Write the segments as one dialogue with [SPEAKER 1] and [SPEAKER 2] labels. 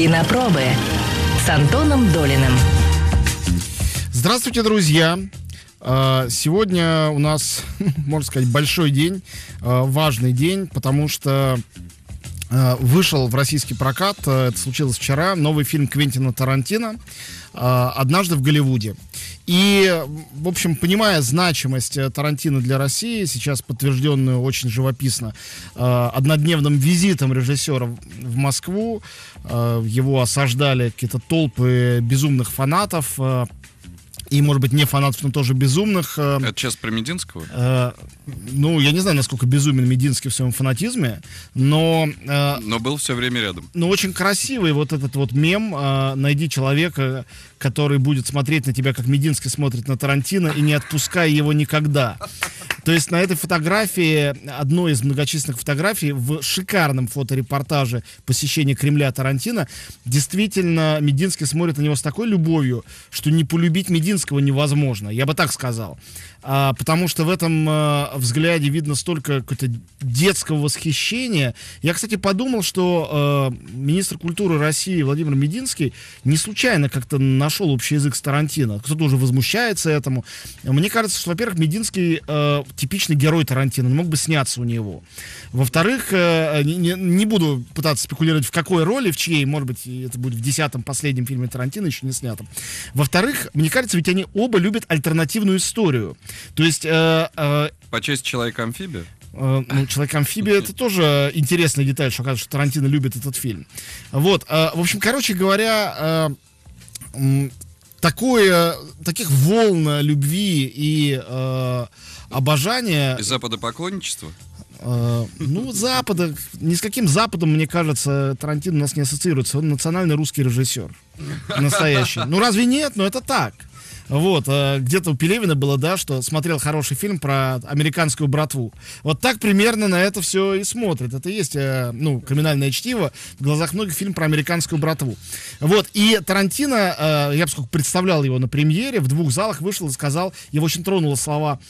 [SPEAKER 1] Кинопробы с Антоном Долиным. Здравствуйте, друзья! А, сегодня у нас, можно сказать, большой день, а, важный день, потому что а, вышел в российский прокат, это случилось вчера, новый фильм Квентина Тарантино «Однажды в Голливуде». И, в общем, понимая значимость э, Тарантино для России, сейчас подтвержденную очень живописно э, однодневным визитом режиссера в Москву, э, его осаждали какие-то толпы безумных фанатов, и, может быть, не фанатов, но тоже безумных. Это
[SPEAKER 2] сейчас про Мединского?
[SPEAKER 1] Э, ну, я не знаю, насколько безумен Мединский в своем фанатизме, но... Э,
[SPEAKER 2] но был все время рядом.
[SPEAKER 1] Но очень красивый вот этот вот мем э, «Найди человека, который будет смотреть на тебя, как Мединский смотрит на Тарантино, и не отпускай его никогда. То есть на этой фотографии, одной из многочисленных фотографий, в шикарном фоторепортаже посещения Кремля Тарантино, действительно Мединский смотрит на него с такой любовью, что не полюбить Мединского невозможно. Я бы так сказал а, потому что в этом а, взгляде видно столько какого-то детского восхищения. Я, кстати, подумал, что а, министр культуры России Владимир Мединский не случайно как-то нашел общий язык с Тарантино. Кто-то уже возмущается этому. Мне кажется, что, во-первых, Мединский а, типичный герой Тарантино, мог бы сняться у него. Во-вторых, а, не, не буду пытаться спекулировать, в какой роли, в чьей, может быть, это будет в десятом последнем фильме Тарантино, еще не снятом. Во-вторых, мне кажется, ведь они оба любят альтернативную историю. То есть... Э, э,
[SPEAKER 2] По честь человека-амфибия?
[SPEAKER 1] Э, ну, Человек-амфибия это тоже интересная деталь, что кажется, что Тарантино любит этот фильм. Вот, в общем, короче говоря, такое, таких волн любви и обожания... И
[SPEAKER 2] запада поклонничества?
[SPEAKER 1] Ну, Запада, ни с каким Западом, мне кажется, Тарантино у нас не ассоциируется. Он национальный русский режиссер.
[SPEAKER 2] Настоящий.
[SPEAKER 1] Ну, разве нет? Но ну, это так. Вот, э, где-то у Пелевина было, да, что смотрел хороший фильм про американскую братву. Вот так примерно на это все и смотрит. Это и есть, э, ну, криминальное чтиво. В глазах многих фильм про американскую братву. Вот, и Тарантино, э, я поскольку представлял его на премьере, в двух залах вышел и сказал, его очень тронуло слова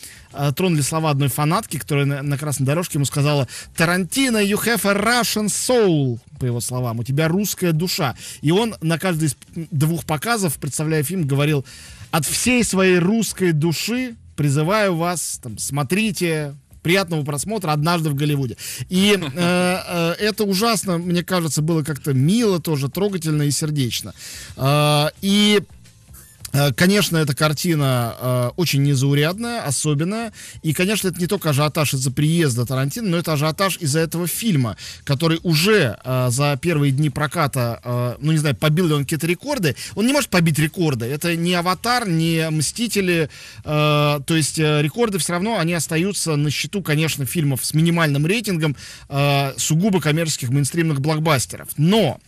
[SPEAKER 1] тронули слова одной фанатки, которая на красной дорожке ему сказала «Тарантино, you have a Russian soul», по его словам, «У тебя русская душа». И он на каждый из двух показов, представляя фильм, говорил от всей своей русской души призываю вас, там, смотрите, приятного просмотра однажды в Голливуде. И э, э, это ужасно, мне кажется, было как-то мило тоже, трогательно и сердечно. Э, и Э, конечно, эта картина э, очень незаурядная, особенная. И, конечно, это не только ажиотаж из-за приезда Тарантино, но это ажиотаж из-за этого фильма, который уже э, за первые дни проката, ну, не знаю, побил ли он какие-то рекорды. Он не может побить рекорды. Это не «Аватар», не «Мстители». то есть рекорды все равно, они остаются на счету, конечно, фильмов с минимальным рейтингом э, сугубо коммерческих мейнстримных блокбастеров. Но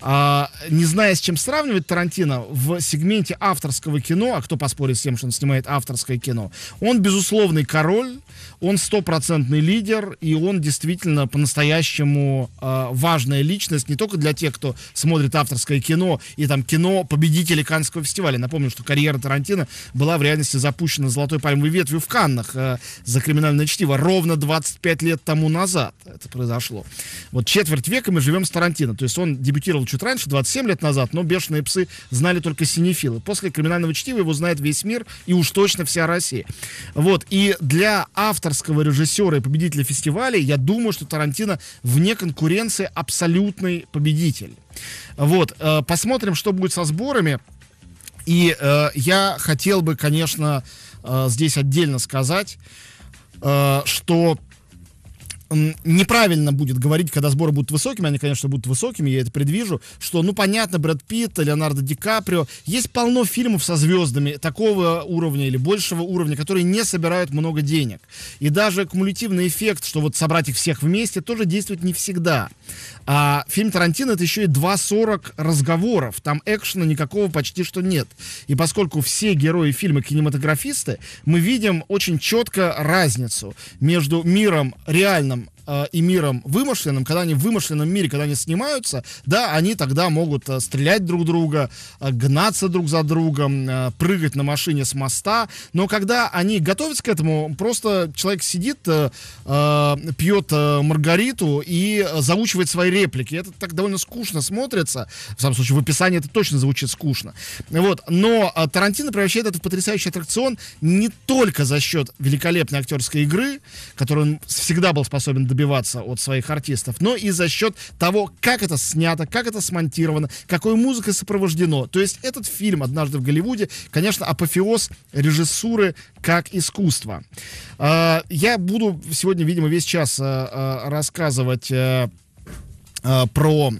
[SPEAKER 1] а, не зная, с чем сравнивать Тарантино, в сегменте авторского кино, а кто поспорит с тем, что он снимает авторское кино, он безусловный король, он стопроцентный лидер, и он действительно по-настоящему э, важная личность не только для тех, кто смотрит авторское кино и там кино победителей Каннского фестиваля. Напомню, что карьера Тарантино была в реальности запущена «Золотой пальмовой ветвью» в Каннах э, за криминальное чтиво ровно 25 лет тому назад это произошло. Вот четверть века мы живем с Тарантино. То есть он дебютировал чуть раньше, 27 лет назад, но «Бешеные псы» знали только синефилы. После криминального чтива его знает весь мир и уж точно вся Россия. Вот. И для автора оскарского режиссера и победителя фестивалей, я думаю, что Тарантино вне конкуренции абсолютный победитель. Вот, э, посмотрим, что будет со сборами. И э, я хотел бы, конечно, э, здесь отдельно сказать, что неправильно будет говорить, когда сборы будут высокими, они, конечно, будут высокими, я это предвижу, что, ну, понятно, Брэд Питт, Леонардо Ди Каприо, есть полно фильмов со звездами такого уровня или большего уровня, которые не собирают много денег. И даже кумулятивный эффект, что вот собрать их всех вместе, тоже действует не всегда. А фильм Тарантино это еще и 2.40 разговоров, там экшена никакого почти что нет. И поскольку все герои фильма кинематографисты, мы видим очень четко разницу между миром реальным э, и миром вымышленным, когда они в вымышленном мире, когда они снимаются, да, они тогда могут э, стрелять друг друга, э, гнаться друг за другом, э, прыгать на машине с моста, но когда они готовятся к этому, просто человек сидит, э, э, пьет э, маргариту и заучивает свои реплики. Это так довольно скучно смотрится. В самом случае, в описании это точно звучит скучно. Вот. Но э, Тарантино превращает это в потрясающий аттракцион не только за счет великолепной актерской игры, которую он всегда был способен добиваться от своих артистов, но ну и за счет того, как это снято, как это смонтировано, какой музыкой сопровождено. То есть этот фильм «Однажды в Голливуде», конечно, апофеоз режиссуры как искусства. А, я буду сегодня, видимо, весь час э, э, рассказывать э, про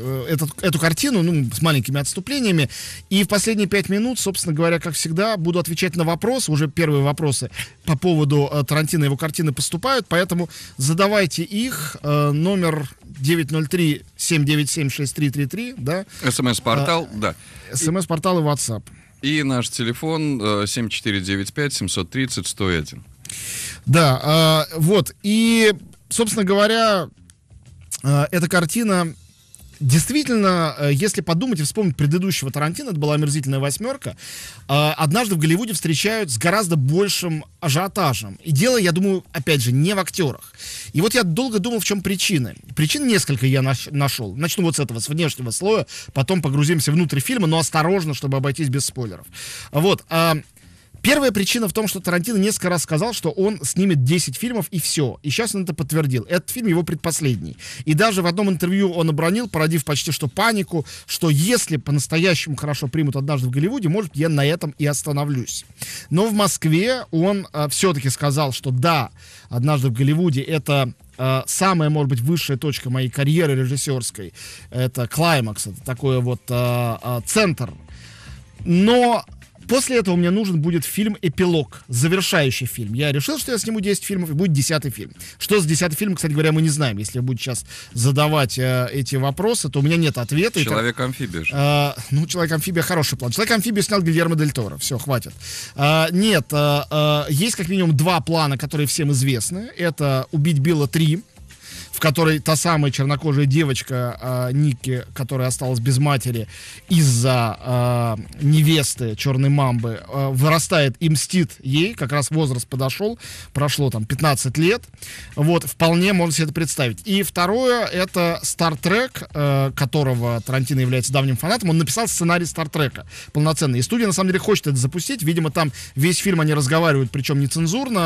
[SPEAKER 1] Э, этот, эту картину, ну, с маленькими отступлениями. И в последние пять минут, собственно говоря, как всегда, буду отвечать на вопросы. Уже первые вопросы по поводу э, Тарантино и его картины поступают, поэтому задавайте их. Э, номер 903-797-6333, да?
[SPEAKER 2] СМС-портал, а, да.
[SPEAKER 1] СМС-портал и WhatsApp.
[SPEAKER 2] И наш телефон 7495-730-101.
[SPEAKER 1] Да, э, вот. И, собственно говоря, э, эта картина Действительно, э, если подумать и вспомнить предыдущего Тарантино, это была омерзительная восьмерка, э, однажды в Голливуде встречают с гораздо большим ажиотажем. И дело, я думаю, опять же, не в актерах. И вот я долго думал, в чем причины. Причин несколько я наш нашел. Начну вот с этого, с внешнего слоя, потом погрузимся внутрь фильма, но осторожно, чтобы обойтись без спойлеров. Вот. Э, Первая причина в том, что Тарантино несколько раз сказал, что он снимет 10 фильмов и все. И сейчас он это подтвердил. Этот фильм его предпоследний. И даже в одном интервью он обронил, породив почти что панику, что если по-настоящему хорошо примут однажды в Голливуде, может, я на этом и остановлюсь. Но в Москве он э, все-таки сказал, что да, однажды в Голливуде это э, самая, может быть, высшая точка моей карьеры режиссерской. Это клаймакс, это такой вот а, а, центр. Но После этого мне нужен будет фильм-эпилог, завершающий фильм. Я решил, что я сниму 10 фильмов, и будет 10 фильм. Что с 10 фильмом, кстати говоря, мы не знаем. Если я буду сейчас задавать э, эти вопросы, то у меня нет ответа.
[SPEAKER 2] Человек-амфибия же.
[SPEAKER 1] Э, ну, Человек-амфибия хороший план. человек амфибия снял Гильермо Дель Торо. Все, хватит. Э, нет, э, э, есть как минимум два плана, которые всем известны. Это «Убить Билла 3», в которой та самая чернокожая девочка э, Ники, которая осталась без матери из-за э, невесты черной мамбы, э, вырастает и мстит ей, как раз возраст подошел, прошло там 15 лет, вот, вполне можно себе это представить. И второе, это Star Trek, э, которого Тарантино является давним фанатом, он написал сценарий Star Trek полноценный, и студия на самом деле хочет это запустить, видимо, там весь фильм они разговаривают, причем нецензурно,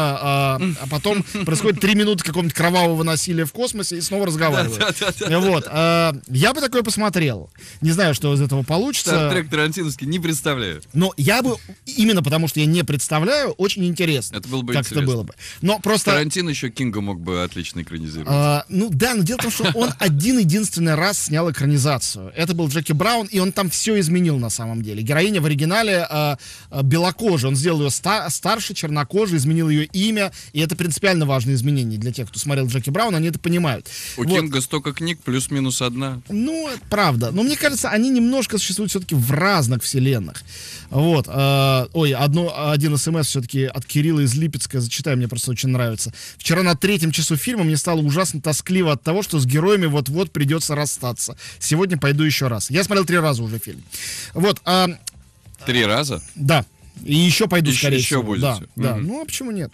[SPEAKER 1] э, а потом происходит 3 минуты какого-нибудь кровавого насилия в космосе, познакомились и снова разговаривают. вот. Э, я бы такое посмотрел. Не знаю, что из этого получится. Стартрек
[SPEAKER 2] Тарантиновский, не представляю.
[SPEAKER 1] Но я бы, именно потому что я не представляю, очень интересно.
[SPEAKER 2] Это было бы как интересно. это было бы. Но просто... Тарантино еще Кинга мог бы отлично экранизировать. А, ну
[SPEAKER 1] да, но дело в том, что он один-единственный раз снял экранизацию. Это был Джеки Браун, и он там все изменил на самом деле. Героиня в оригинале а, а, белокожая. Он сделал ее старше, чернокожей, изменил ее имя, и это принципиально важное изменение для тех, кто смотрел Джеки Браун, они это понимают знают. У вот. Кинга
[SPEAKER 2] столько книг, плюс-минус одна.
[SPEAKER 1] Ну, правда. Но мне кажется, они немножко существуют все-таки в разных вселенных. Вот. Э, ой, одно, один смс эм все-таки от Кирилла из Липецка зачитаю, мне просто очень нравится. Вчера на третьем часу фильма мне стало ужасно тоскливо от того, что с героями вот-вот придется расстаться. Сегодня пойду еще раз. Я смотрел три раза уже фильм. Вот. Э, три раза? Да. И еще пойду, еще,
[SPEAKER 2] скорее еще всего. Будете. Да, mm-hmm. да.
[SPEAKER 1] Ну, а почему нет?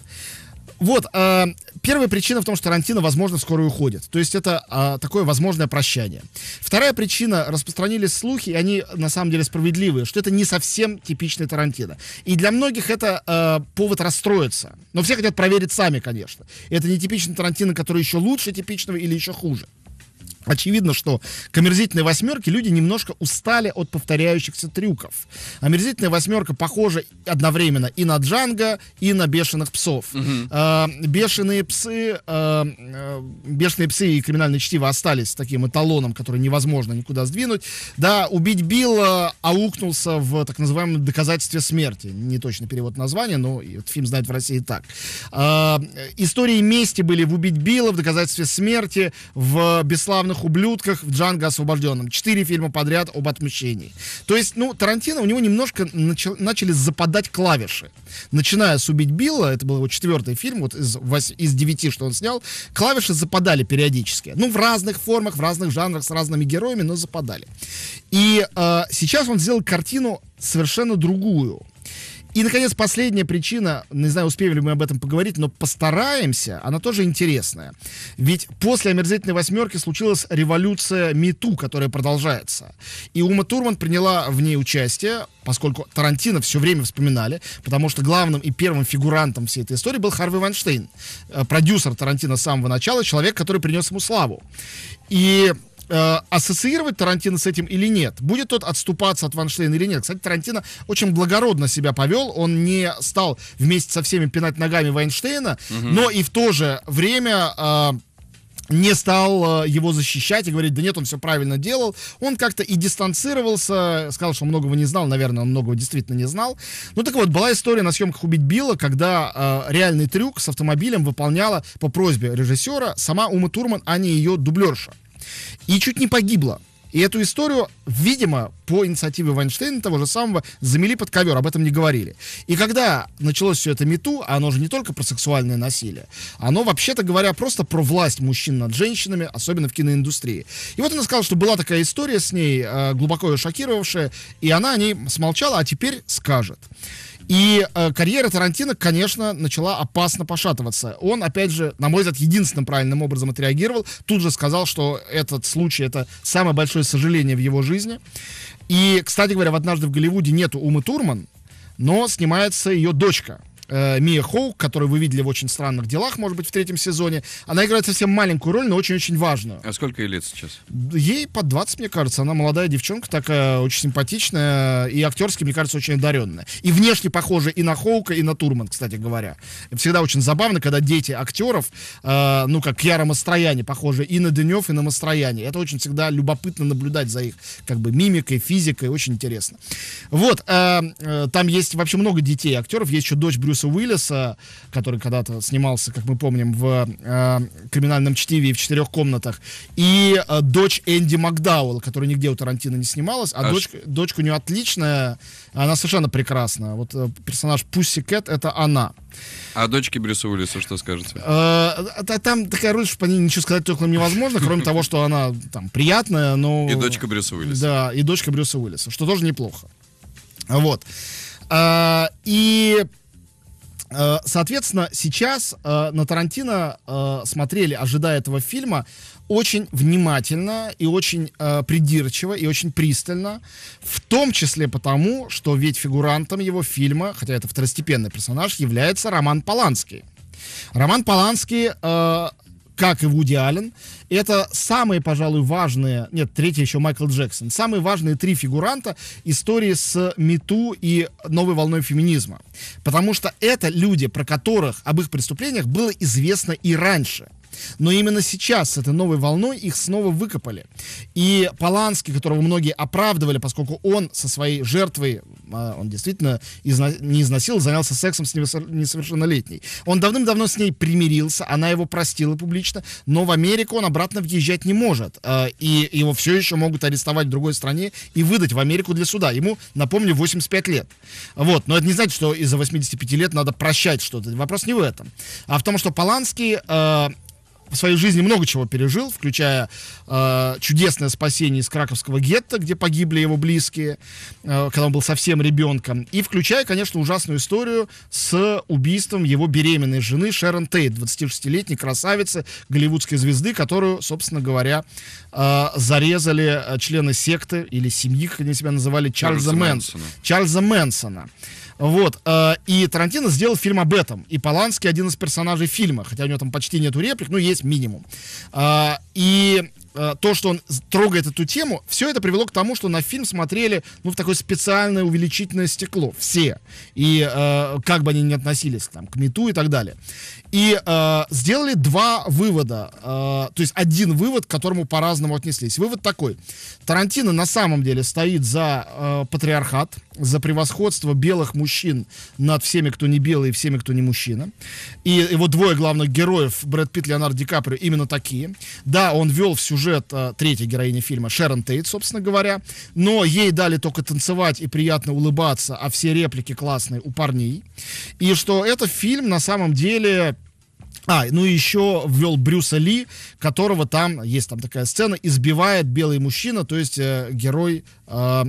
[SPEAKER 1] Вот, э, первая причина в том, что Тарантино, возможно, скоро уходит. То есть это э, такое возможное прощание. Вторая причина, распространились слухи, и они на самом деле справедливые, что это не совсем типичный Тарантино. И для многих это э, повод расстроиться. Но все хотят проверить сами, конечно. Это не типичный Тарантино, который еще лучше типичного или еще хуже. Очевидно, что к омерзительной восьмерке люди немножко устали от повторяющихся трюков. Омерзительная восьмерка похожа одновременно и на Джанго, и на бешеных псов. Угу. Э, бешеные псы, э, э бешеные псы и криминальные чтиво остались таким эталоном, который невозможно никуда сдвинуть. Да, убить Билла аукнулся в так называемом доказательстве смерти. Не точно перевод названия, но этот фильм знает в России так. Э, истории мести были в убить Билла, в доказательстве смерти, в бесславных «Бешеных ублюдках», в «Джанго освобожденном». Четыре фильма подряд об отмщении. То есть, ну, Тарантино, у него немножко начал, начали западать клавиши. Начиная с «Убить Билла», это был его четвертый фильм, вот из, вось, из девяти, что он снял, клавиши западали периодически. Ну, в разных формах, в разных жанрах, с разными героями, но западали. И э, сейчас он сделал картину совершенно другую. И, наконец, последняя причина, не знаю, успеем ли мы об этом поговорить, но постараемся, она тоже интересная. Ведь после «Омерзительной восьмерки» случилась революция МИТУ, которая продолжается. И Ума Турман приняла в ней участие, поскольку Тарантино все время вспоминали, потому что главным и первым фигурантом всей этой истории был Харви Вайнштейн, э, продюсер Тарантино с самого начала, человек, который принес ему славу. И Э, ассоциировать Тарантино с этим или нет. Будет тот отступаться от Ванштейна или нет. Кстати, Тарантино очень благородно себя повел. Он не стал вместе со всеми пинать ногами Вайнштейна, угу. но и в то же время... Э, не стал э, его защищать и говорить, да нет, он все правильно делал. Он как-то и дистанцировался, сказал, что многого не знал, наверное, он многого действительно не знал. Ну так вот, была история на съемках «Убить Билла», когда э, реальный трюк с автомобилем выполняла по просьбе режиссера сама Ума Турман, а не ее дублерша и чуть не погибла. И эту историю, видимо, по инициативе Вайнштейна того же самого, замели под ковер, об этом не говорили. И когда началось все это мету, а оно же не только про сексуальное насилие, оно, вообще-то говоря, просто про власть мужчин над женщинами, особенно в киноиндустрии. И вот она сказала, что была такая история с ней, э, глубоко ее шокировавшая, и она о ней смолчала, а теперь скажет. И э, карьера Тарантино, конечно, начала опасно пошатываться. Он, опять же, на мой взгляд, единственным правильным образом отреагировал. Тут же сказал, что этот случай это самое большое сожаление в его жизни. И, кстати говоря, в «Однажды в Голливуде» нету Умы Турман, но снимается ее дочка, э, Мия Хоук, которую вы видели в «Очень странных делах», может быть, в третьем сезоне. Она играет совсем маленькую роль, но очень-очень важную.
[SPEAKER 2] А сколько ей лет сейчас?
[SPEAKER 1] Ей под 20, мне кажется. Она молодая девчонка, такая очень симпатичная и актерски, мне кажется, очень одаренная. И внешне похожа и на Хоука, и на Турман, кстати говоря. Всегда очень забавно, когда дети актеров, э, ну, как Яра Мастрояне, похожи и на Денев, и на Мастрояне. Это очень всегда любопытно наблюдать за их, как бы, мимикой, физикой. Очень интересно. Вот. Э, э, там есть вообще много детей актеров. Есть еще дочь Брюса Брюса Уиллиса, который когда-то снимался, как мы помним, в э, «Криминальном чтиве» и в «Четырех комнатах», и э, дочь Энди Макдауэлла, которая нигде у Тарантино не снималась, а, а дочка, ш... дочка у нее отличная, она совершенно прекрасна. Вот э, персонаж Пусси Кэт — это она.
[SPEAKER 2] А дочке Брюса Уиллиса что скажете? Э,
[SPEAKER 1] а, там такая роль, что по ней ничего сказать только невозможно, кроме того, что она там приятная, но... И дочка Брюса Уиллиса. Да, и дочка Брюса Уиллиса, что тоже неплохо. Вот. Э, и Э, соответственно, сейчас э, на Тарантино э, смотрели, ожидая этого фильма, очень внимательно и очень э, придирчиво и очень пристально, в том числе потому, что ведь фигурантом его фильма, хотя это второстепенный персонаж, является Роман Поланский. Роман Поланский э, как и Вуди Аллен. Это самые, пожалуй, важные, нет, третий еще Майкл Джексон, самые важные три фигуранта истории с Мету и новой волной феминизма. Потому что это люди, про которых, об их преступлениях было известно и раньше – но именно сейчас с этой новой волной их снова выкопали. И Поланский, которого многие оправдывали, поскольку он со своей жертвой, а, он действительно изна- не износил, занялся сексом с несовершеннолетней. Он давным-давно с ней примирился, она его простила публично, но в Америку он обратно въезжать не может. А, и его все еще могут арестовать в другой стране и выдать в Америку для суда. Ему, напомню, 85 лет. Вот. Но это не значит, что из-за 85 лет надо прощать что-то. Вопрос не в этом. А в том, что Поланский а, в своей жизни много чего пережил, включая э, чудесное спасение из краковского гетто, где погибли его близкие, э, когда он был совсем ребенком, и включая, конечно, ужасную историю с убийством его беременной жены Шерон Тейт, 26-летней красавицы, голливудской звезды, которую, собственно говоря, э, зарезали э, члены секты или семьи, как они себя называли, Чарльза, Чарльза Мэнсона. Мэнсона. Чарльза Мэнсона. Вот. Э, и Тарантино сделал фильм об этом. И Поланский один из персонажей фильма, хотя у него там почти нету реплик, но есть минимум. Э, и э, то, что он трогает эту тему, все это привело к тому, что на фильм смотрели, ну, в такое специальное увеличительное стекло. Все. И э, как бы они ни относились там, к мету и так далее. И э, сделали два вывода. Э, то есть один вывод, к которому по-разному отнеслись. Вывод такой. Тарантино на самом деле стоит за э, патриархат, за превосходство белых мужчин над всеми, кто не белый и всеми, кто не мужчина. И его двое главных героев, Брэд Питт, Леонардо Ди Каприо, именно такие. Да, он вел в сюжет э, третьей героини фильма, Шерон Тейт, собственно говоря. Но ей дали только танцевать и приятно улыбаться, а все реплики классные у парней. И что это фильм на самом деле а, ну и еще ввел Брюса Ли, которого там, есть там такая сцена, избивает белый мужчина, то есть э, герой э,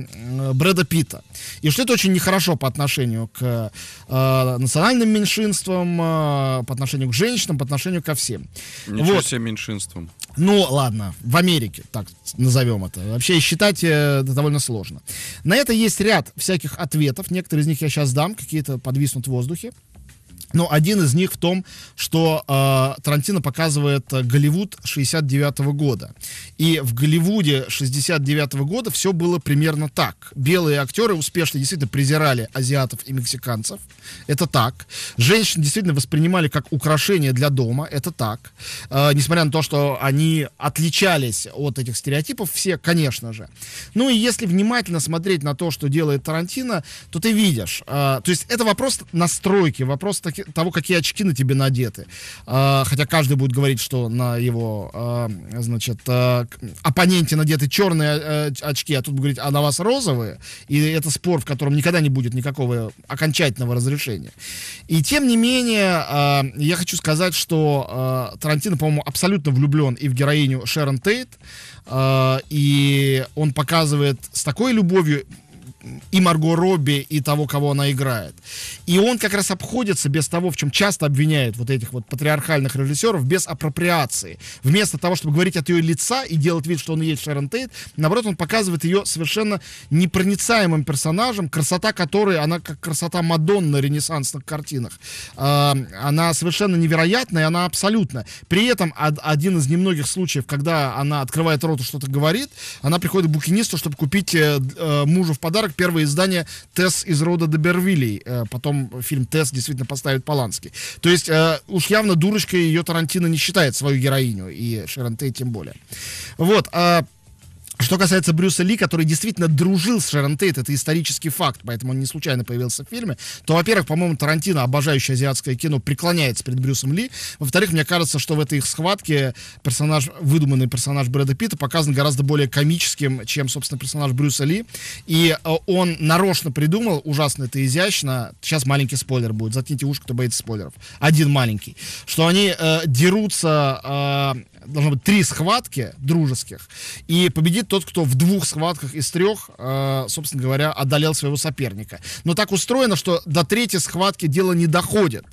[SPEAKER 1] Брэда Питта. И что это очень нехорошо по отношению к э, национальным меньшинствам, э, по отношению к женщинам, по отношению ко всем. Ничего вот. себе
[SPEAKER 2] меньшинством.
[SPEAKER 1] Ну, ладно, в Америке, так назовем это. Вообще считать э, довольно сложно. На это есть ряд всяких ответов. Некоторые из них я сейчас дам, какие-то подвиснут в воздухе. Но один из них в том, что э, Тарантино показывает э, Голливуд 69 -го года. И в Голливуде 69 -го года все было примерно так. Белые актеры успешно действительно презирали азиатов и мексиканцев. Это так. Женщин действительно воспринимали как украшение для дома. Это так. Э, несмотря на то, что они отличались от этих стереотипов, все, конечно же. Ну и если внимательно смотреть на то, что делает Тарантино, то ты видишь. Э, то есть это вопрос настройки, вопрос таких того, какие очки на тебе надеты. А, хотя каждый будет говорить, что на его, а, значит, а, оппоненте надеты черные а, а, очки, а тут будет говорить, а на вас розовые. И это спор, в котором никогда не будет никакого окончательного разрешения. И тем не менее, а, я хочу сказать, что а, Тарантино, по-моему, абсолютно влюблен и в героиню Шерон Тейт, а, и он показывает с такой любовью и Марго Робби, и того, кого она играет. И он как раз обходится без того, в чем часто обвиняют вот этих вот патриархальных режиссеров, без апроприации. Вместо того, чтобы говорить от ее лица и делать вид, что он и есть Шерон Тейт, наоборот, он показывает ее совершенно непроницаемым персонажем, красота которой, она как красота Мадонны ренессансных картинах. А, она совершенно невероятная, она абсолютно. При этом один из немногих случаев, когда она открывает рот и что-то говорит, она приходит к букинисту, чтобы купить э, э, мужу в подарок как первое издание «Тесс из рода Добервилей». Э, потом фильм «Тесс» действительно поставит Полански, То есть э, уж явно дурочкой ее Тарантино не считает свою героиню, и Шерон Тей тем более. Вот, а что касается Брюса Ли, который действительно дружил с Шерон Тейт, это исторический факт, поэтому он не случайно появился в фильме, то, во-первых, по-моему, Тарантино, обожающий азиатское кино, преклоняется перед Брюсом Ли. Во-вторых, мне кажется, что в этой их схватке персонаж, выдуманный персонаж Брэда Питта показан гораздо более комическим, чем, собственно, персонаж Брюса Ли. И э, он нарочно придумал, ужасно это изящно, сейчас маленький спойлер будет, заткните уши, кто боится спойлеров. Один маленький. Что они э, дерутся э, должно быть три схватки дружеских, и победит тот, кто в двух схватках из трех, э, собственно говоря, одолел своего соперника. Но так устроено, что до третьей схватки дело не доходит.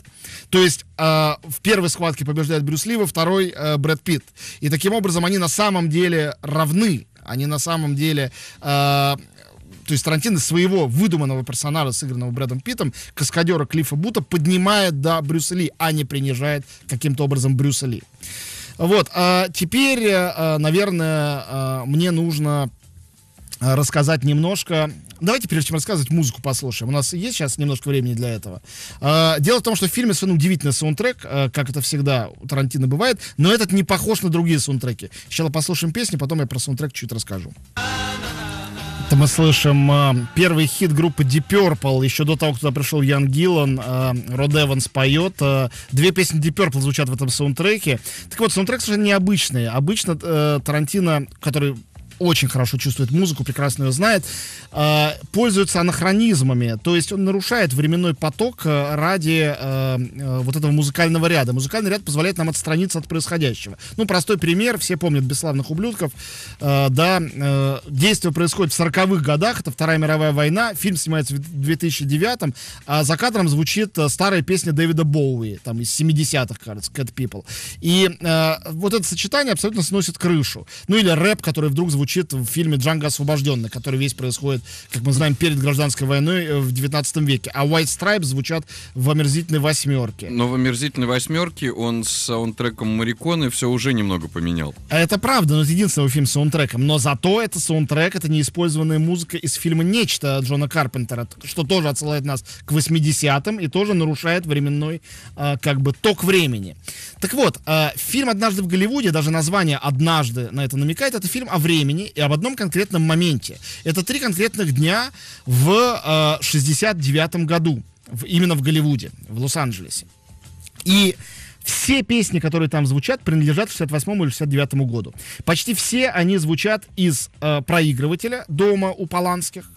[SPEAKER 1] То есть э, в первой схватке побеждает Брюс Ли, во второй э, Брэд Питт. И таким образом они на самом деле равны. Они на самом деле то есть Тарантино своего выдуманного персонажа, сыгранного Брэдом Питом, каскадера Клиффа Бута, поднимает до Брюса Ли, а не принижает каким-то образом Брюса Ли. Вот, а теперь, э, э, наверное, э, мне нужно рассказать немножко. Давайте, прежде чем рассказывать, музыку послушаем. У нас есть сейчас немножко времени для этого. Дело в том, что в фильме совершенно удивительный саундтрек, как это всегда у Тарантино бывает, но этот не похож на другие саундтреки. Сначала послушаем песни, потом я про саундтрек чуть расскажу. Это мы слышим э, первый хит группы Deep Purple. Еще до того, кто пришел Ян Гиллан, э, Род Эванс поет. Э, две песни Deep Purple звучат в этом саундтреке. Так вот, саундтрек совершенно необычный. Обычно э, Тарантино, который очень хорошо чувствует музыку, прекрасно ее знает, э, пользуется анахронизмами, то есть он нарушает временной поток э, ради э, э, вот этого музыкального ряда. Музыкальный ряд позволяет нам отстраниться от происходящего. Ну, простой пример, все помнят «Бесславных ублюдков», э, да, э, действие происходит в 40-х годах, это Вторая мировая война, фильм снимается в 2009 а за кадром звучит э, старая песня Дэвида Боуи, там из 70-х, кажется, Cat People. И э, вот это сочетание абсолютно сносит крышу. Ну или рэп, который вдруг звучит звучит в фильме «Джанго освобожденный», который весь происходит, как мы знаем, перед гражданской войной э, в 19 веке. А White Stripes звучат в «Омерзительной восьмерке».
[SPEAKER 2] Но в «Омерзительной восьмерке» он с саундтреком «Мариконы» все уже немного поменял.
[SPEAKER 1] А это правда, но это единственный его фильм с саундтреком. Но зато это саундтрек, это неиспользованная музыка из фильма «Нечто» Джона Карпентера, что тоже отсылает нас к 80-м и тоже нарушает временной а, как бы ток времени. Так вот, а, фильм «Однажды в Голливуде», даже название «Однажды» на это намекает, это фильм о времени, времени и об одном конкретном моменте. Это три конкретных дня в э, 69 году, именно в Голливуде, в Лос-Анджелесе. И все песни, которые там звучат, принадлежат 68 или 69 году. Почти все они звучат из э, проигрывателя дома у Поланских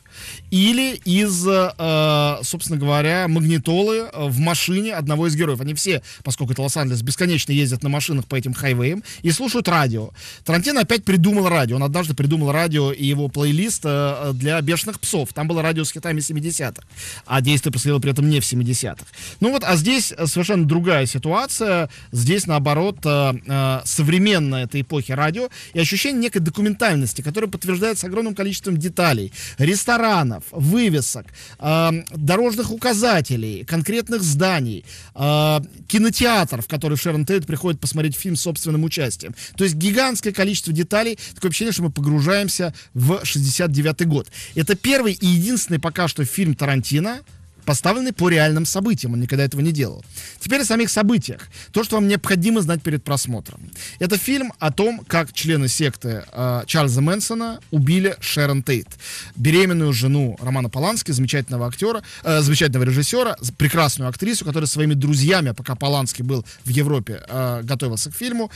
[SPEAKER 1] или из, э, э, собственно говоря, магнитолы э, в машине одного из героев. Они все, поскольку это Лос-Анджелес, бесконечно ездят на машинах по этим хайвеям и слушают радио. Тарантино опять придумал радио. Он однажды придумал радио и его плейлист для «Бешеных псов». Там было радио с хитами 70-х, а действие происходило при этом не в 70-х. Ну вот, а здесь совершенно другая ситуация. Здесь, наоборот, э, э, современная этой эпохи радио и ощущение некой документальности, которое подтверждается огромным количеством деталей. Ресторан ресторанов, вывесок, э, дорожных указателей, конкретных зданий, э, кинотеатров, в которые Шерон Тейт приходит посмотреть фильм с собственным участием. То есть гигантское количество деталей. Такое ощущение, что мы погружаемся в 69 год. Это первый и единственный пока что фильм Тарантино, поставленный по реальным событиям. Он никогда этого не делал. Теперь о самих событиях. То, что вам необходимо знать перед просмотром. Это фильм о том, как члены секты э, Чарльза Мэнсона убили Шерон Тейт, беременную жену Романа Полански, замечательного актера, э, замечательного режиссера, прекрасную актрису, которая своими друзьями, пока Полански был в Европе, э, готовился к фильму,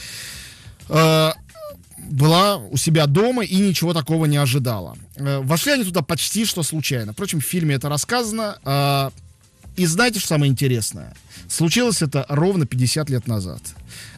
[SPEAKER 1] э, была у себя дома и ничего такого не ожидала. Э, вошли они туда почти что случайно. Впрочем, в фильме это рассказано. А, и знаете, что самое интересное? Случилось это ровно 50 лет назад.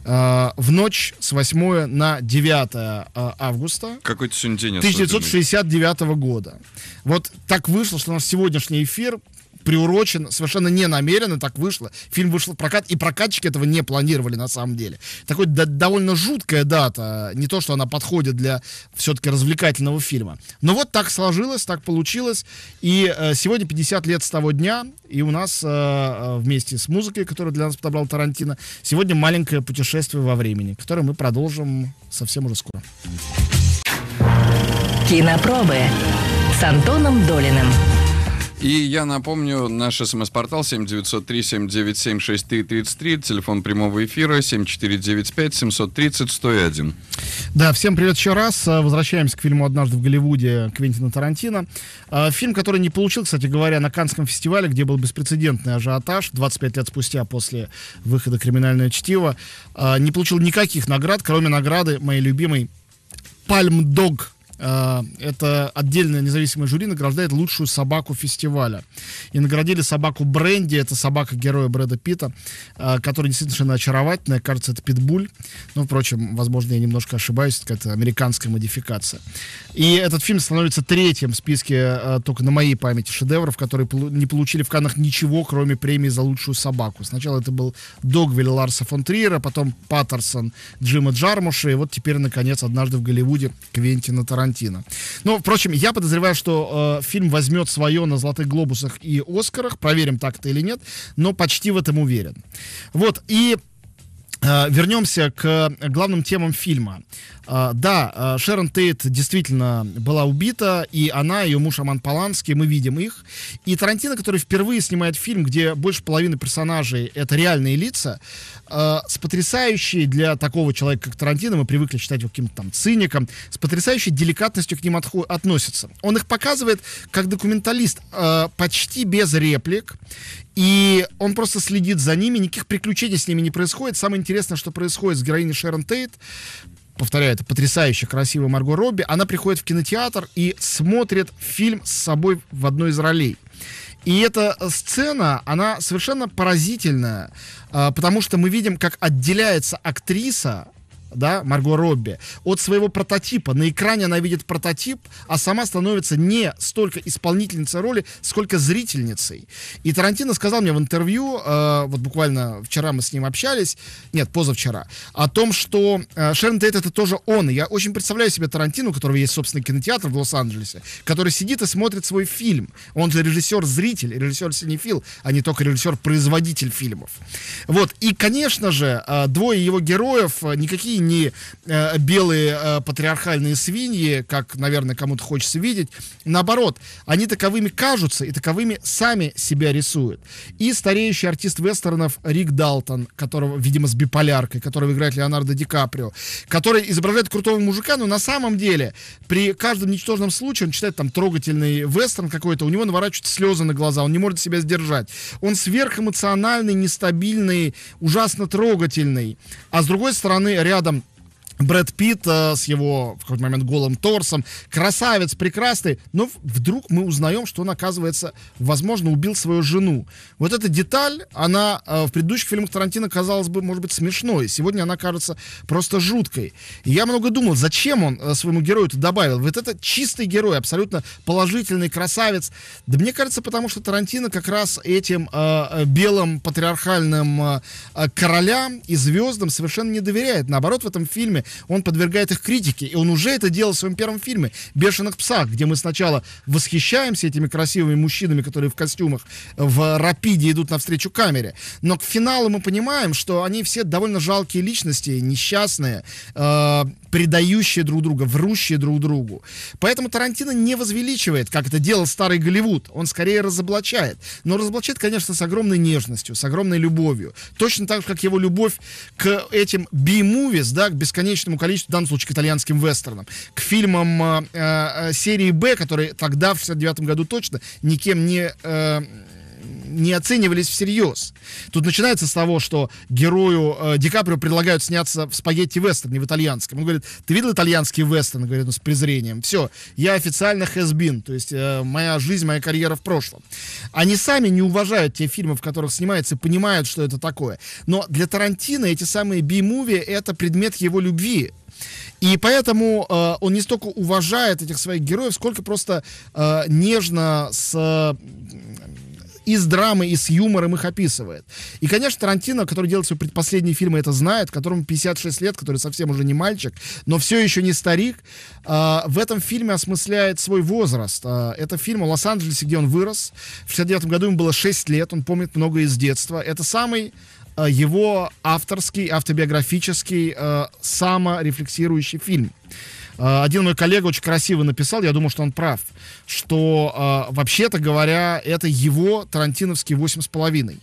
[SPEAKER 1] А, в ночь с 8 на 9 а, августа
[SPEAKER 2] Какой-то сегодня день 1969
[SPEAKER 1] года. Вот так вышло, что наш сегодняшний эфир приурочен, совершенно не намеренно так вышло. Фильм вышел в прокат, и прокатчики этого не планировали на самом деле. Такой да, довольно жуткая дата, не то, что она подходит для все-таки развлекательного фильма. Но вот так сложилось, так получилось, и э, сегодня 50 лет с того дня, и у нас э, э, вместе с музыкой, которую для нас подобрал Тарантино, сегодня маленькое путешествие во времени, которое мы продолжим совсем уже скоро. Кинопробы с Антоном Долиным.
[SPEAKER 2] И я напомню, наш смс-портал 7903-797-6333, телефон прямого эфира 7495-730-101.
[SPEAKER 1] Да, всем привет еще раз. Э, возвращаемся к фильму «Однажды в Голливуде» Квентина Тарантино. Э, фильм, который не получил, кстати говоря, на Канском фестивале, где был беспрецедентный ажиотаж 25 лет спустя после выхода «Криминальное чтиво», э, не получил никаких наград, кроме награды моей любимой «Пальм Дог» Э, это отдельное независимое жюри награждает лучшую собаку фестиваля. И наградили собаку Бренди, это собака героя Брэда Питта, э, которая действительно совершенно очаровательная, кажется, это питбуль. Ну, впрочем, возможно, я немножко ошибаюсь, это американская модификация. И этот фильм становится третьим в списке э, только на моей памяти шедевров, которые не получили в Каннах ничего, кроме премии за лучшую собаку. Сначала это был Догвиль Ларса фон Триера, потом Паттерсон Джима Джармуша, и вот теперь, наконец, однажды в Голливуде Квентина Тарантино. Тарантино. Но, впрочем, я подозреваю, что э, фильм возьмет свое на «Золотых глобусах» и «Оскарах». Проверим, так это или нет, но почти в этом уверен. Вот, и э, Вернемся к главным темам фильма. А, да, а, Шерон Тейт действительно была убита, и она, ее муж Аман Паланский, мы видим их. И Тарантино, который впервые снимает фильм, где больше половины персонажей — это реальные лица, а, с потрясающей для такого человека, как Тарантино, мы привыкли считать его каким-то там циником, с потрясающей деликатностью к ним отху- относится. Он их показывает как документалист почти без реплик, и он просто следит за ними, никаких приключений с ними не происходит. Самое интересное, что происходит с героиней Шерон Тейт, повторяю, это потрясающе красивая Марго Робби, она приходит в кинотеатр и смотрит фильм с собой в одной из ролей. И эта э, сцена, она совершенно поразительная, а, потому что мы видим, как отделяется актриса да, Марго Робби, от своего прототипа. На экране она видит прототип, а сама становится не столько исполнительницей роли, сколько зрительницей. И Тарантино сказал мне в интервью, э, вот буквально вчера мы с ним общались, нет, позавчера, о том, что э, Шерон Тейт это тоже он. И я очень представляю себе Тарантино, у которого есть собственный кинотеатр в Лос-Анджелесе, который сидит и смотрит свой фильм. Он же режиссер-зритель, режиссер-синефил, а не только режиссер-производитель фильмов. Вот, и, конечно же, э, двое его героев э, никакие не э, белые э, патриархальные свиньи, как, наверное, кому-то хочется видеть. Наоборот, они таковыми кажутся и таковыми сами себя рисуют. И стареющий артист вестернов Рик Далтон, которого, видимо, с биполяркой, которого играет Леонардо Ди Каприо, который изображает крутого мужика, но на самом деле при каждом ничтожном случае он читает там трогательный вестерн какой-то, у него наворачиваются слезы на глаза, он не может себя сдержать. Он сверхэмоциональный, нестабильный, ужасно трогательный. А с другой стороны, рядом Брэд Питт э, с его в какой-то момент голым торсом. Красавец, прекрасный. Но вдруг мы узнаем, что он, оказывается, возможно, убил свою жену. Вот эта деталь, она э, в предыдущих фильмах Тарантино казалась бы, может быть, смешной. Сегодня она кажется просто жуткой. И я много думал, зачем он э, своему герою это добавил. Вот это чистый герой, абсолютно положительный красавец. Да мне кажется, потому что Тарантино как раз этим э, э белым патриархальным э, э, королям и звездам совершенно не доверяет. Наоборот, в этом фильме он подвергает их критике. И он уже это делал в своем первом фильме «Бешеных псах», где мы сначала восхищаемся этими красивыми мужчинами, которые в костюмах э, в рапиде идут навстречу камере. Но к финалу мы понимаем, что они все довольно жалкие личности, несчастные, э, предающие друг друга, врущие друг другу. Поэтому Тарантино не возвеличивает, как это делал старый Голливуд. Он скорее разоблачает. Но разоблачает, конечно, с огромной нежностью, с огромной любовью. Точно так же, как его любовь к этим B-movies, да, к бесконечным достаточному количеству, в данном случае к итальянским вестернам, к фильмам э, э, серии Б, которые тогда, в 69 году точно, никем не... Э, не оценивались всерьез. Тут начинается с того, что герою э, Ди Каприо предлагают сняться в спагетти-вестерне в итальянском. Он говорит, ты видел итальянский вестерн? Говорит, ну, с презрением. Все, я официально хэсбин, то есть э, моя жизнь, моя карьера в прошлом. Они сами не уважают те фильмы, в которых снимается, и понимают, что это такое. Но для Тарантино эти самые би-муви — это предмет его любви. И поэтому э, он не столько уважает этих своих героев, сколько просто э, нежно с и с драмой, и с юмором их описывает. И, конечно, Тарантино, который делает свои предпоследние фильмы, это знает, которому 56 лет, который совсем уже не мальчик, но все еще не старик, э, в этом фильме осмысляет свой возраст. Э, это фильм о Лос-Анджелесе, где он вырос. В 69 году ему было 6 лет, он помнит многое из детства. Это самый а, его авторский, автобиографический, э, саморефлексирующий фильм. Э, один мой коллега очень красиво написал, я думаю, что он прав, что э, вообще-то говоря, это его тарантиновский восемь с половиной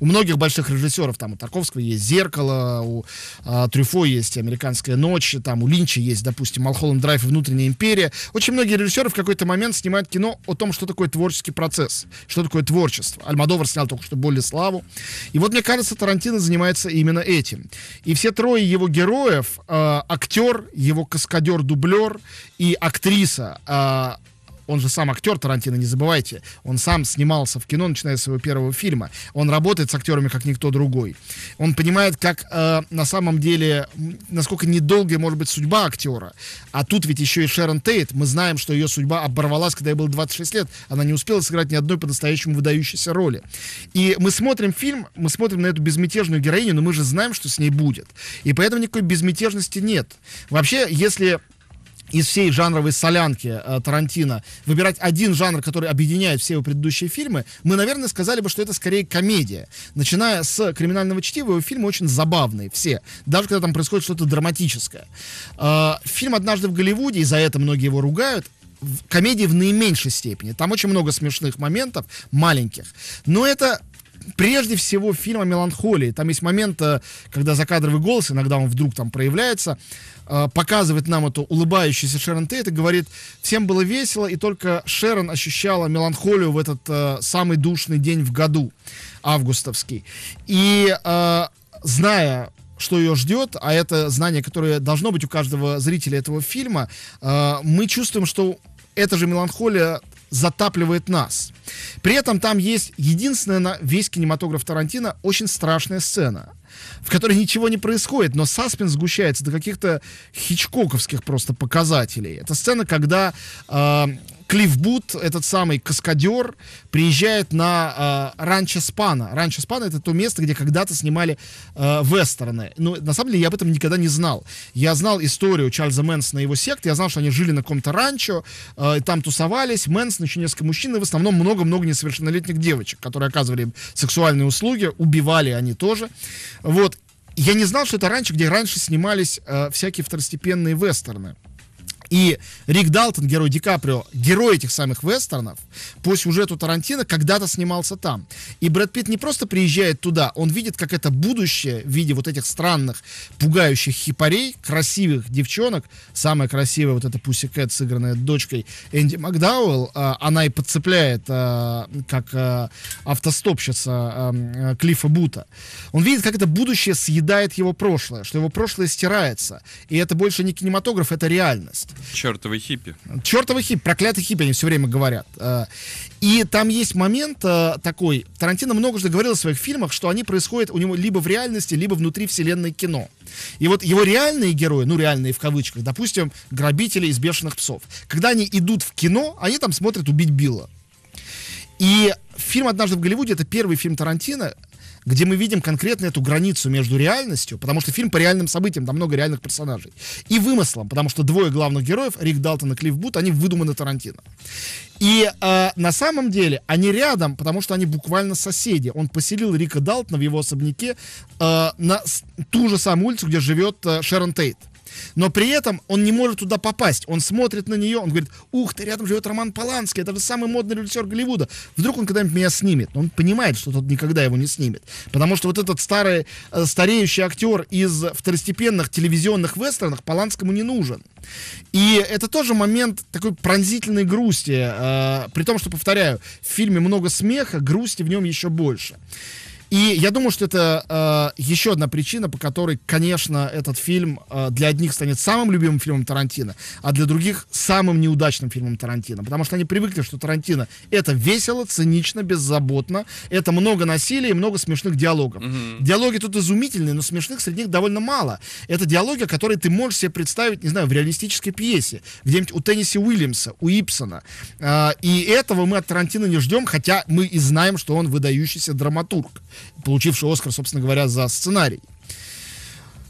[SPEAKER 1] у многих больших режиссеров, там у Тарковского есть «Зеркало», у а, Трюфо есть «Американская ночь», там у Линча есть, допустим, «Малхолланд Драйв» и «Внутренняя империя». Очень многие режиссеры в какой-то момент снимают кино о том, что такое творческий процесс, что такое творчество. Альмадовар снял только что «Боли славу». И вот, мне кажется, Тарантино занимается именно этим. И все трое его героев, э, актер, его каскадер-дублер и актриса, э, он же сам актер Тарантино, не забывайте. Он сам снимался в кино, начиная с своего первого фильма. Он работает с актерами, как никто другой. Он понимает, как э, на самом деле, насколько недолгая может быть судьба актера. А тут ведь еще и Шерон Тейт. Мы знаем, что ее судьба оборвалась, когда ей было 26 лет. Она не успела сыграть ни одной по-настоящему выдающейся роли. И мы смотрим фильм, мы смотрим на эту безмятежную героиню, но мы же знаем, что с ней будет. И поэтому никакой безмятежности нет. Вообще, если из всей жанровой солянки э, Тарантино выбирать один жанр, который объединяет все его предыдущие фильмы, мы, наверное, сказали бы, что это скорее комедия. Начиная с «Криминального чтива», его фильмы очень забавные, все. Даже когда там происходит что-то драматическое. Э, фильм «Однажды в Голливуде», и за это многие его ругают, комедии в наименьшей степени. Там очень много смешных моментов, маленьких. Но это прежде всего фильм о меланхолии. Там есть момент, э, когда закадровый голос, иногда он вдруг там проявляется. А, показывает нам эту улыбающуюся Шерон Тейт и говорит, всем было весело, и только Шерон ощущала меланхолию в этот э, самый душный день в году, августовский. И э, зная что ее ждет, а это знание, которое должно быть у каждого зрителя этого фильма, э, мы чувствуем, что эта же меланхолия затапливает нас. При этом там есть единственная на весь кинематограф Тарантино очень страшная сцена, в которой ничего не происходит, но саспенс сгущается до каких-то хичкоковских просто показателей. Это сцена, когда э, Клифф Бут, этот самый каскадер, приезжает на э, ранчо Спана. Ранчо Спана это то место, где когда-то снимали э, вестерны. Но ну, на самом деле я об этом никогда не знал. Я знал историю Чарльза Мэнсона и его секты, я знал, что они жили на каком-то ранчо, э, там тусовались, Мэнсон, еще несколько мужчин, и в основном много-много несовершеннолетних девочек, которые оказывали им сексуальные услуги, убивали они тоже. Вот. Я не знал, что это раньше, где раньше снимались э, всякие второстепенные вестерны. И Рик Далтон, герой Ди Каприо, герой этих самых вестернов, по сюжету Тарантино когда-то снимался там. И Брэд Питт не просто приезжает туда, он видит, как это будущее в виде вот этих странных, пугающих хипарей, красивых девчонок. Самая красивая вот эта Пусси Кэт, сыгранная дочкой Энди Макдауэлл, а, она и подцепляет а, как а, автостопщица Клиффа Бута. Он видит, как это будущее съедает его прошлое, что его прошлое стирается. И это больше не кинематограф, это реальность.
[SPEAKER 2] Чертовы хиппи.
[SPEAKER 1] Чертовы хиппи, проклятый хиппи, они все время говорят. Э, и там есть момент э, такой, Тарантино много многожды говорил в своих фильмах, что они происходят у него либо в реальности, либо внутри вселенной кино. И вот его реальные герои, ну реальные в кавычках, допустим, грабители из «Бешеных псов», когда они идут в кино, они там смотрят «Убить Билла». И фильм «Однажды в Голливуде» — это первый фильм Тарантино, где мы видим конкретно эту границу между реальностью, потому что фильм по реальным событиям, там много реальных персонажей, и вымыслом, потому что двое главных героев, Рик Далтон и Клифф Бут, они выдуманы Тарантино. И э, на самом деле они рядом, потому что они буквально соседи. Он поселил Рика Далтона в его особняке э, на ту же самую улицу, где живет э, Шерон Тейт. Э, но при этом он не может туда попасть. Он смотрит на нее, он говорит, ух ты, рядом живет Роман Поланский, это же самый модный режиссер Голливуда. Вдруг он когда-нибудь меня снимет. Он понимает, что тот никогда его не снимет. Потому что вот этот старый, э, стареющий актер из второстепенных телевизионных вестернах Поланскому не нужен. И это тоже момент такой пронзительной грусти. Э, при том, что, повторяю, в фильме много смеха, грусти в нем еще больше. И я думаю, что это э, еще одна причина, по которой, конечно, этот фильм э, для одних станет самым любимым фильмом Тарантино, а для других самым неудачным фильмом Тарантино. Потому что они привыкли, что Тарантино это весело, цинично, беззаботно, это много насилия и много смешных диалогов. mm Диалоги тут изумительные, но смешных среди них довольно мало. Это диалоги, которые ты можешь себе представить, не знаю, в реалистической пьесе, где-нибудь у Тенниси Уильямса, у Ипсона. Э, и этого мы от Тарантино не ждем, хотя мы и знаем, что он выдающийся драматург получивший Оскар, собственно говоря, за сценарий.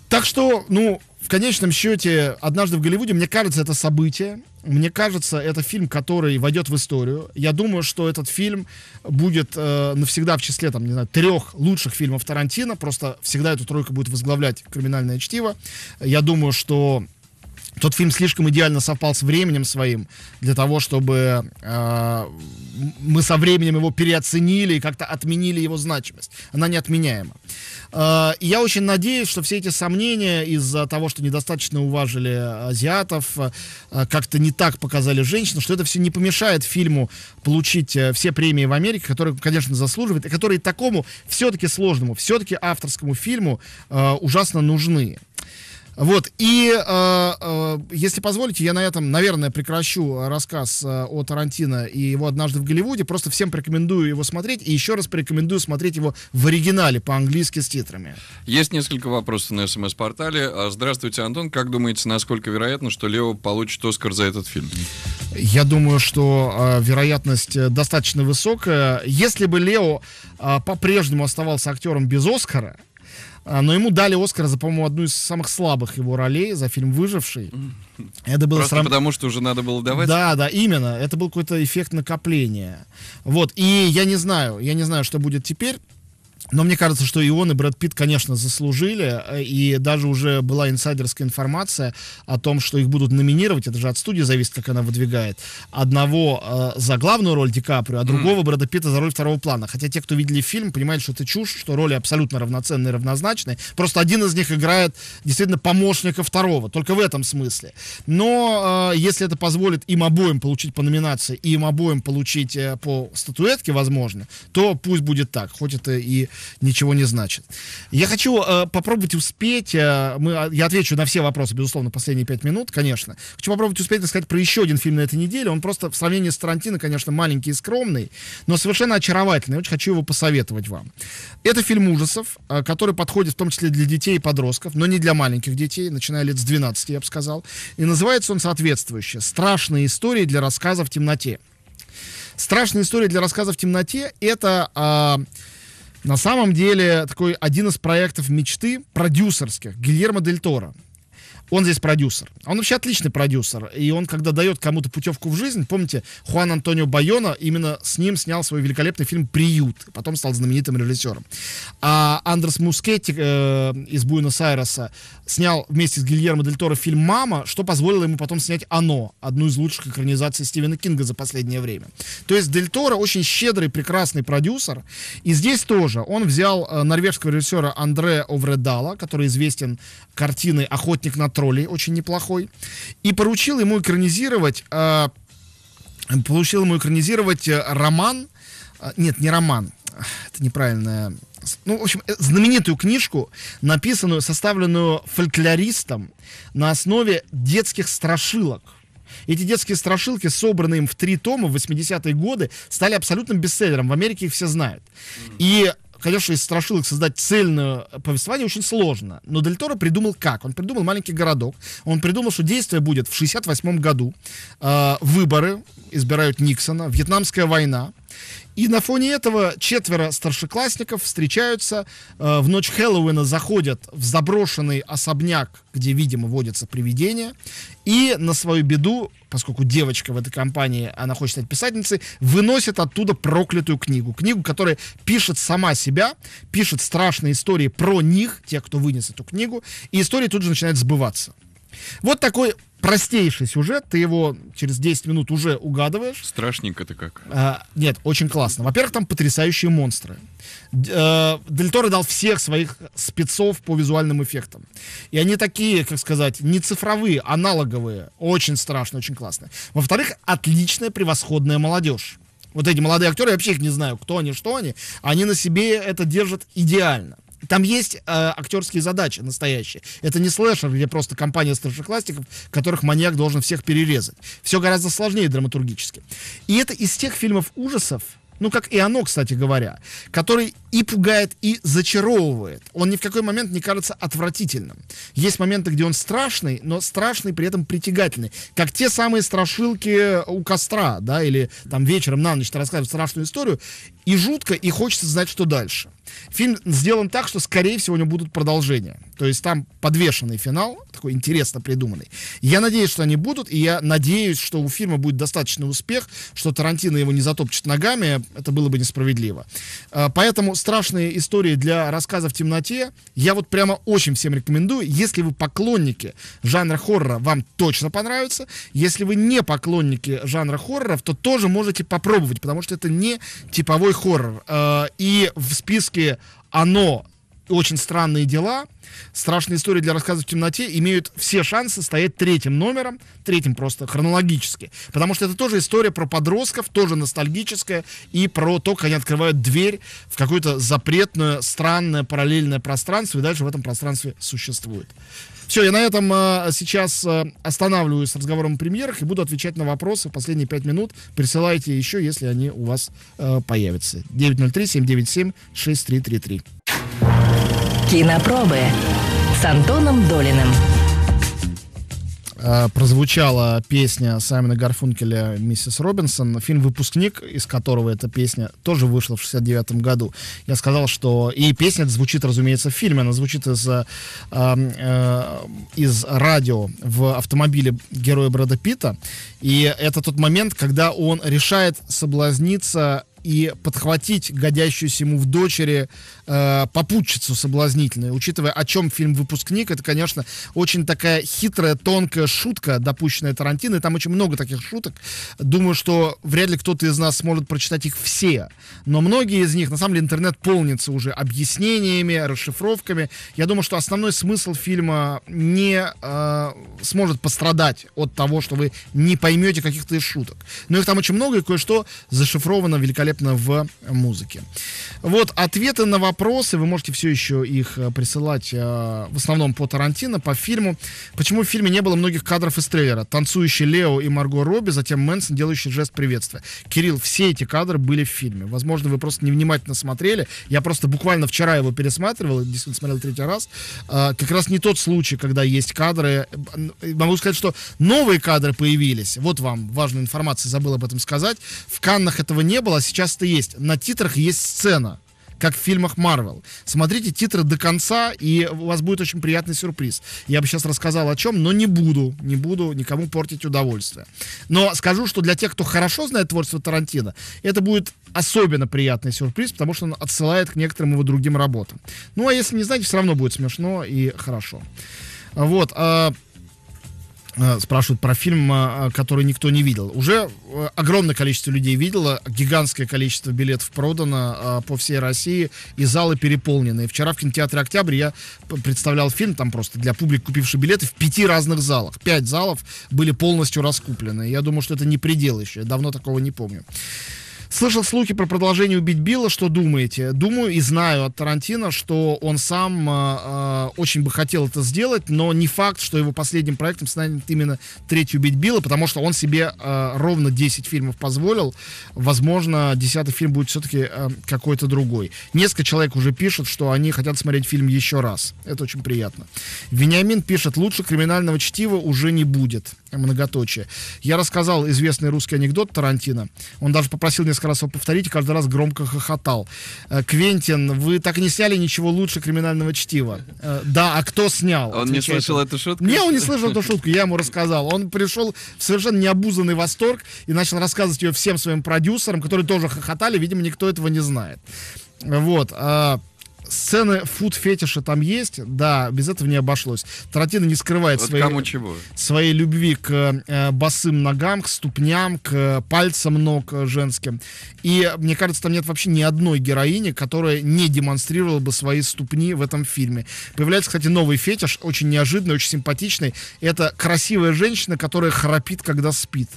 [SPEAKER 1] Так что, ну, в конечном счете, «Однажды в Голливуде», мне кажется, это событие. Мне кажется, это фильм, который войдет в историю. Я думаю, что этот фильм будет э, навсегда в числе, там, не знаю, трех лучших фильмов Тарантино. Просто всегда эту тройку будет возглавлять криминальное чтиво. Я думаю, что тот фильм слишком идеально совпал с временем своим для того, чтобы э, мы со временем его переоценили и как-то отменили его значимость. Она неотменяема. Э, я очень надеюсь, что все эти сомнения из-за того, что недостаточно уважили азиатов, э, как-то не так показали женщин, что это все не помешает фильму получить э, все премии в Америке, которые, конечно, заслуживает, и которые такому все-таки сложному, все-таки авторскому фильму э, ужасно нужны. Вот, и э, э, если позволите, я на этом, наверное, прекращу рассказ э, о Тарантино и его «Однажды в Голливуде». Просто всем рекомендую его смотреть, и еще раз порекомендую смотреть его в оригинале, по-английски с титрами.
[SPEAKER 2] Есть несколько вопросов на СМС-портале. А, здравствуйте, Антон. Как думаете, насколько вероятно, что Лео получит «Оскар» за этот фильм?
[SPEAKER 1] Я думаю, что э, вероятность э, достаточно высокая. Если бы Лео э, по-прежнему оставался актером без «Оскара», а, но ему дали Оскар за, по-моему, одну из самых слабых его ролей за фильм «Выживший». Это было Просто срам... потому,
[SPEAKER 2] что уже надо было давать? Да,
[SPEAKER 1] да, именно. Это был какой-то эффект накопления. Вот. И я не знаю, я не знаю, что будет теперь. Но мне кажется, что и он, и Брэд Питт, конечно, заслужили. И даже уже была инсайдерская информация о том, что их будут номинировать. Это же от студии зависит, как она выдвигает. Одного э, за главную роль Ди Каприо, а другого mm. Брэда Питта за роль второго плана. Хотя те, кто видели фильм, понимают, что это чушь, что роли абсолютно равноценные, равнозначные. Просто один из них играет действительно помощника второго. Только в этом смысле. Но э, если это позволит им обоим получить по номинации, и им обоим получить э, по статуэтке, возможно, то пусть будет так. Хоть это и ничего не значит. Я хочу э, попробовать успеть, э, мы, а, я отвечу на все вопросы, безусловно, последние пять минут, конечно. Хочу попробовать успеть рассказать про еще один фильм на этой неделе. Он просто в сравнении с Тарантино, конечно, маленький и скромный, но совершенно очаровательный. Очень хочу его посоветовать вам. Это фильм ужасов, э, который подходит в том числе для детей и подростков, но не для маленьких детей, начиная лет с 12, я бы сказал. И называется он соответствующе «Страшные истории для рассказа в темноте». Страшная история для рассказа в темноте» — это... Э, на самом деле, такой один из проектов мечты продюсерских Гильермо Дель Торо он здесь продюсер. А он вообще отличный продюсер. И он, когда дает кому-то путевку в жизнь, помните, Хуан Антонио Байона именно с ним снял свой великолепный фильм «Приют», потом стал знаменитым режиссером. А Андрес Мускетти э, из Буэнос-Айреса снял вместе с Гильермо Дель Торо фильм «Мама», что позволило ему потом снять «Оно», одну из лучших экранизаций Стивена Кинга за последнее время. То есть Дель Торо очень щедрый, прекрасный продюсер. И здесь тоже он взял э, норвежского режиссера Андре Овредала, который известен картиной «Охотник на троллей, очень неплохой, и поручил ему экранизировать, э, а, поручил ему экранизировать э, роман, э, нет, не роман, это неправильное, ну, в общем, э, знаменитую книжку, написанную, составленную фольклористом на основе детских страшилок. Эти детские страшилки, собранные им в три тома в 80-е годы, стали абсолютным бестселлером. В Америке их все знают. И конечно, из страшилок создать цельное повествование очень сложно. Но Дель Торо придумал как? Он придумал маленький городок. Он придумал, что действие будет в 68 году. Э, выборы избирают Никсона. Вьетнамская война. И на фоне этого четверо старшеклассников встречаются, э, в ночь Хэллоуина заходят в заброшенный особняк, где, видимо, водятся привидения, и на свою беду, поскольку девочка в этой компании, она хочет стать писательницей, выносит оттуда проклятую книгу. Книгу, которая пишет сама себя, пишет страшные истории про них, тех, кто вынес эту книгу, и истории тут же начинают сбываться. Вот такой простейший сюжет, ты его через 10 минут уже угадываешь.
[SPEAKER 2] Страшненько ты как.
[SPEAKER 1] А, нет, очень классно. Во-первых, там потрясающие монстры. Э, Дель Торо дал всех своих спецов по визуальным эффектам. И они такие, как сказать, не цифровые, аналоговые. Очень страшно, очень классно. Во-вторых, отличная, превосходная молодежь. Вот эти молодые актеры, я вообще их не знаю, кто они, что они. Они на себе это держат идеально. Там есть э, актерские задачи настоящие. Это не слэшер, где просто компания старшеклассников, которых маньяк должен всех перерезать. Все гораздо сложнее драматургически. И это из тех фильмов ужасов, ну, как и оно, кстати говоря, который и пугает, и зачаровывает. Он ни в какой момент не кажется отвратительным. Есть моменты, где он страшный, но страшный при этом притягательный. Как те самые страшилки у костра, да, или там вечером на ночь ты рассказываешь страшную историю, и жутко, и хочется знать, что дальше. Фильм сделан так, что, скорее всего, у него будут продолжения. То есть там подвешенный финал, такой интересно придуманный. Я надеюсь, что они будут, и я надеюсь, что у фильма будет достаточный успех, что Тарантино его не затопчет ногами, это было бы несправедливо. А, поэтому страшные истории для рассказа в темноте я вот прямо очень всем рекомендую. Если вы поклонники жанра хоррора, вам точно понравится. Если вы не поклонники жанра хорроров, то тоже можете попробовать, потому что это не типовой хоррор. А, и в списке фактически оно очень странные дела, страшные истории для рассказа в темноте имеют все шансы стоять третьим номером, третьим просто хронологически. Потому что это тоже история про подростков, тоже ностальгическая, и про то, как они открывают дверь в какое-то запретное, странное, параллельное пространство, и дальше в этом пространстве существует. Все, я на этом э, сейчас э, останавливаюсь с разговором о премьерах и буду отвечать на вопросы в последние пять минут. Присылайте еще, если они у вас э, появятся. 903-797-6333. Кинопробы с Антоном Долиным. Э, прозвучала песня Саймона Гарфункеля «Миссис Робинсон», фильм «Выпускник», из которого эта песня тоже вышла в 69 году. Я сказал, что... И песня звучит, разумеется, в фильме. Она звучит из, э, э, из радио в автомобиле героя Брэда Питта. И это тот момент, когда он решает соблазниться и подхватить годящуюся ему в дочери э, попутчицу соблазнительную. Учитывая, о чем фильм «Выпускник», это, конечно, очень такая хитрая, тонкая шутка, допущенная Тарантино, и там очень много таких шуток. Думаю, что вряд ли кто-то из нас сможет прочитать их все, но многие из них, на самом деле, интернет полнится уже объяснениями, расшифровками. Я думаю, что основной смысл фильма не э, сможет пострадать от того, что вы не поймете каких-то шуток. Но их там очень много, и кое-что зашифровано великолепно обязательно в музыке. Вот ответы на вопросы, вы можете все еще их э, присылать э, в основном по Тарантино, по фильму. Почему в фильме не было многих кадров из трейлера? Танцующий Лео и Марго Робби, затем Мэнсон, делающий жест приветствия. Кирилл, все эти кадры были в фильме. Возможно, вы просто невнимательно смотрели. Я просто буквально вчера его пересматривал, действительно смотрел третий раз. А, как раз не тот случай, когда есть кадры. Могу сказать, что новые кадры появились. Вот вам важная информация, забыл об этом сказать. В Каннах этого не было, а сейчас часто есть. На титрах есть сцена как в фильмах Марвел. Смотрите титры до конца, и у вас будет очень приятный сюрприз. Я бы сейчас рассказал о чем, но не буду, не буду никому портить удовольствие. Но скажу, что для тех, кто хорошо знает творчество Тарантино, это будет особенно приятный сюрприз, потому что он отсылает к некоторым его другим работам. Ну, а если не знаете, все равно будет смешно и хорошо. Вот. А, Э, спрашивают про фильм, э, который никто не видел. Уже э, огромное количество людей видело, гигантское количество билетов продано по всей России, и залы переполнены. вчера в кинотеатре «Октябрь» я представлял фильм, там просто для публик, купивших билеты, в пяти разных залах. Пять залов были полностью раскуплены. Я думаю, что это не предел еще, я давно такого не помню. Слышал слухи про продолжение «Убить Билла». Что думаете? Думаю и знаю от Тарантино, что он сам э, очень бы хотел это сделать, но не факт, что его последним проектом станет именно третий «Убить Билла», потому что он себе э, ровно 10 фильмов позволил. Возможно, десятый фильм будет все-таки э, какой-то другой. Несколько человек уже пишут, что они хотят смотреть фильм еще раз. Это очень приятно. Вениамин пишет, лучше криминального чтива уже не будет. Многоточие. Я рассказал известный русский анекдот Тарантино. Он даже попросил несколько несколько раз его повторить, и каждый раз громко хохотал. Э, Квентин, вы так и не сняли ничего лучше криминального чтива. Э, да, а кто снял? Он не слышал эту шутку? Не, он не слышал эту шутку, я ему рассказал. Он пришел в совершенно необузанный восторг и начал рассказывать ее всем своим продюсерам, которые тоже хохотали, видимо, никто этого не знает. Э, вот. А, сцены фуд-фетиша там есть, да, без этого не обошлось. Тарантино не скрывает вот своей, чего. своей любви к э, босым ногам, к ступням, к э, пальцам ног э, женским. И мне кажется, там нет вообще ни одной героини, которая не демонстрировала бы свои ступни в этом фильме. Появляется, кстати, новый фетиш, очень неожиданный, очень симпатичный. Это красивая женщина, которая храпит, когда спит.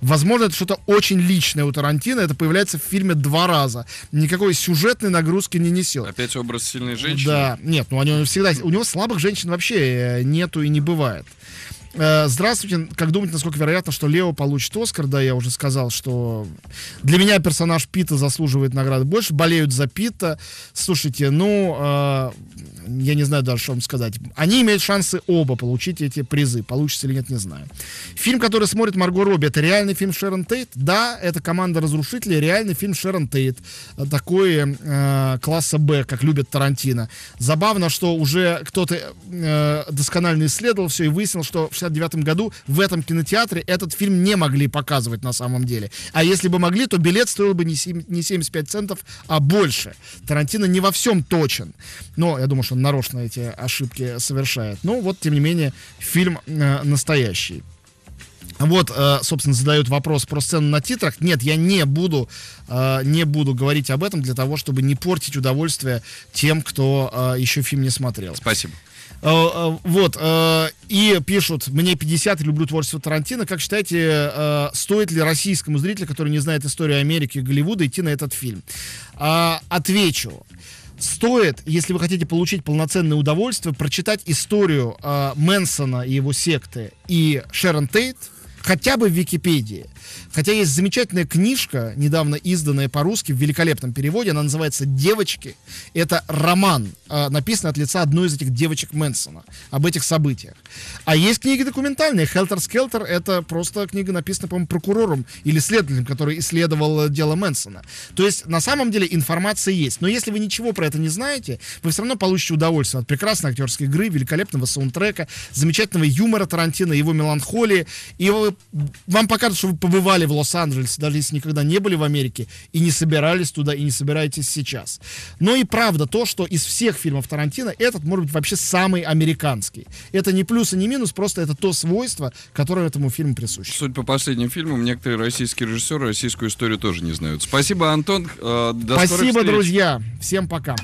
[SPEAKER 1] Возможно, это что-то очень личное у Тарантино. Это появляется в фильме два раза. Никакой сюжетной нагрузки не несет. Опять образ просто сильные женщины. Да, нет, ну они всегда. У него слабых женщин вообще э, нету и не бывает. Э, здравствуйте. Как думаете, насколько вероятно, что Лео получит Оскар? Да, я уже сказал, что для меня персонаж Пита заслуживает награды больше. Болеют за Пита. Слушайте, ну, э, я не знаю даже, что вам сказать. Они имеют шансы оба получить эти призы. Получится или нет, не знаю. Фильм, который смотрит Марго Робби, это реальный фильм Шерон Тейт? Да, это команда разрушителей, реальный фильм Шерон Тейт. Такой э, класса Б, как любит Тарантино. Забавно, что уже кто-то э, досконально исследовал все и выяснил, что в 1969 году в этом кинотеатре этот фильм не могли показывать на самом деле. А если бы могли, то билет стоил бы не, 7, не 75 центов, а больше. Тарантино не во всем точен. Но я думаю, что он нарочно эти ошибки совершает. Но вот, тем не менее, фильм э, настоящий. Вот, э, собственно, задают вопрос про сцену на титрах. Нет, я не буду, э, не буду говорить об этом для того, чтобы не портить удовольствие тем, кто э, еще фильм не смотрел. Спасибо. Вот, и пишут, мне 50, люблю творчество Тарантино. Как считаете, стоит ли российскому зрителю, который не знает историю Америки и Голливуда, идти на этот фильм? А, отвечу стоит, если вы хотите получить полноценное удовольствие, прочитать историю э, Мэнсона и его секты и Шерон Тейт, хотя бы в Википедии. Хотя есть замечательная книжка, недавно изданная по-русски в великолепном переводе, она называется «Девочки». Это роман, а, написанный от лица одной из этих девочек Мэнсона об этих событиях. А есть книги документальные. «Хелтер Скелтер» — это просто книга, написанная, по-моему, прокурором или следователем, который исследовал э, дело Мэнсона. То есть, на самом деле, информация есть. Но если вы ничего про это не знаете, вы все равно получите удовольствие от прекрасной актерской игры, великолепного саундтрека, замечательного юмора Тарантино, его меланхолии. И вы э, вам покажут, что вы побывали в Лос-Анджелесе, даже если никогда не были в Америке и не собирались туда, и не собираетесь сейчас. Но и правда то, что из всех фильмов Тарантино этот может быть вообще самый американский. Это не плюс и не минус, просто это то свойство, которое этому фильму присуще.
[SPEAKER 2] Суть по последним фильмам, некоторые российские режиссеры российскую историю тоже не знают. Спасибо, Антон. Э, до Спасибо, друзья.
[SPEAKER 1] Всем пока.